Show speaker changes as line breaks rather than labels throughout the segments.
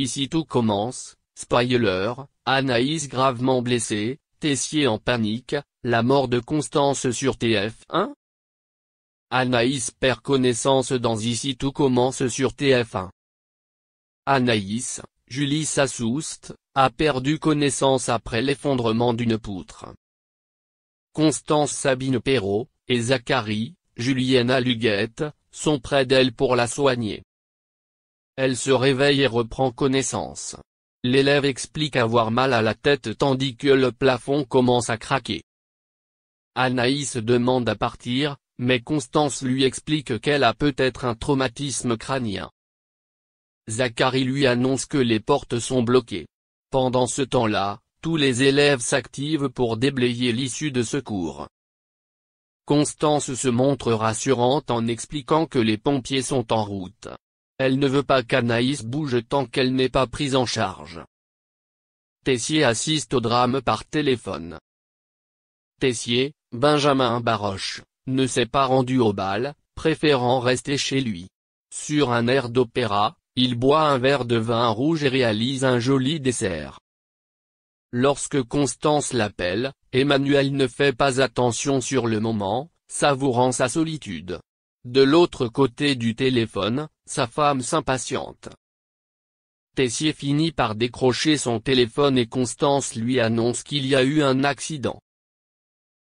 Ici tout commence, spoiler, Anaïs gravement blessée, Tessier en panique, la mort de Constance sur TF1 Anaïs perd connaissance dans Ici tout commence sur TF1. Anaïs, Julie Sassouste, a perdu connaissance après l'effondrement d'une poutre. Constance Sabine Perrault, et Zachary, Juliana Luguette, sont près d'elle pour la soigner. Elle se réveille et reprend connaissance. L'élève explique avoir mal à la tête tandis que le plafond commence à craquer. Anaïs demande à partir, mais Constance lui explique qu'elle a peut-être un traumatisme crânien. Zachary lui annonce que les portes sont bloquées. Pendant ce temps-là, tous les élèves s'activent pour déblayer l'issue de secours. Constance se montre rassurante en expliquant que les pompiers sont en route. Elle ne veut pas qu'Anaïs bouge tant qu'elle n'est pas prise en charge. Tessier assiste au drame par téléphone. Tessier, Benjamin Baroche, ne s'est pas rendu au bal, préférant rester chez lui. Sur un air d'opéra, il boit un verre de vin rouge et réalise un joli dessert. Lorsque Constance l'appelle, Emmanuel ne fait pas attention sur le moment, savourant sa solitude. De l'autre côté du téléphone, sa femme s'impatiente. Tessier finit par décrocher son téléphone et Constance lui annonce qu'il y a eu un accident.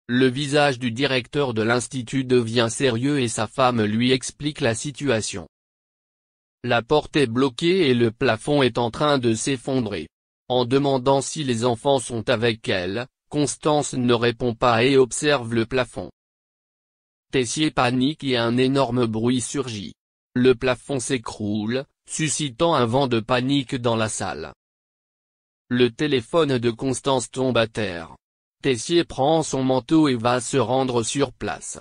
Le visage du directeur de l'institut devient sérieux et sa femme lui explique la situation. La porte est bloquée et le plafond est en train de s'effondrer. En demandant si les enfants sont avec elle, Constance ne répond pas et observe le plafond. Tessier panique et un énorme bruit surgit. Le plafond s'écroule, suscitant un vent de panique dans la salle. Le téléphone de Constance tombe à terre. Tessier prend son manteau et va se rendre sur place.